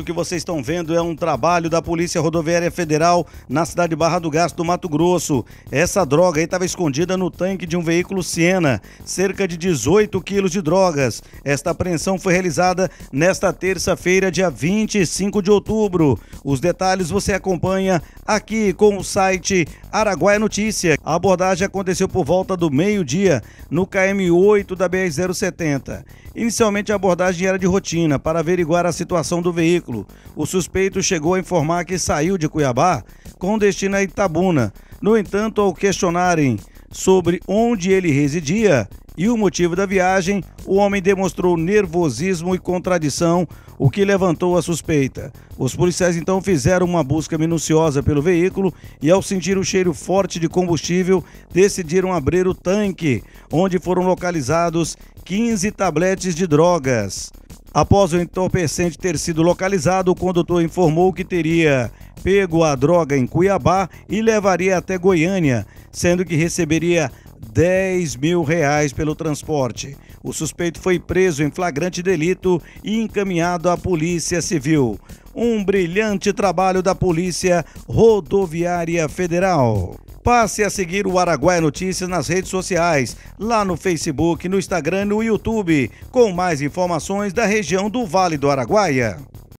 O que vocês estão vendo é um trabalho da Polícia Rodoviária Federal na cidade de Barra do Gasto, do Mato Grosso. Essa droga aí estava escondida no tanque de um veículo Siena, cerca de 18 quilos de drogas. Esta apreensão foi realizada nesta terça-feira, dia 25 de outubro. Os detalhes você acompanha aqui com o site Araguaia Notícia. A abordagem aconteceu por volta do meio-dia no KM8 da BR-070. Inicialmente a abordagem era de rotina para averiguar a situação do veículo veículo. O suspeito chegou a informar que saiu de Cuiabá com destino a Itabuna. No entanto, ao questionarem sobre onde ele residia e o motivo da viagem, o homem demonstrou nervosismo e contradição, o que levantou a suspeita. Os policiais então fizeram uma busca minuciosa pelo veículo e, ao sentir o cheiro forte de combustível, decidiram abrir o tanque, onde foram localizados 15 tabletes de drogas. Após o entorpecente ter sido localizado, o condutor informou que teria pego a droga em Cuiabá e levaria até Goiânia, sendo que receberia 10 mil reais pelo transporte. O suspeito foi preso em flagrante delito e encaminhado à Polícia Civil. Um brilhante trabalho da Polícia Rodoviária Federal. Passe a seguir o Araguaia Notícias nas redes sociais, lá no Facebook, no Instagram e no YouTube, com mais informações da região do Vale do Araguaia.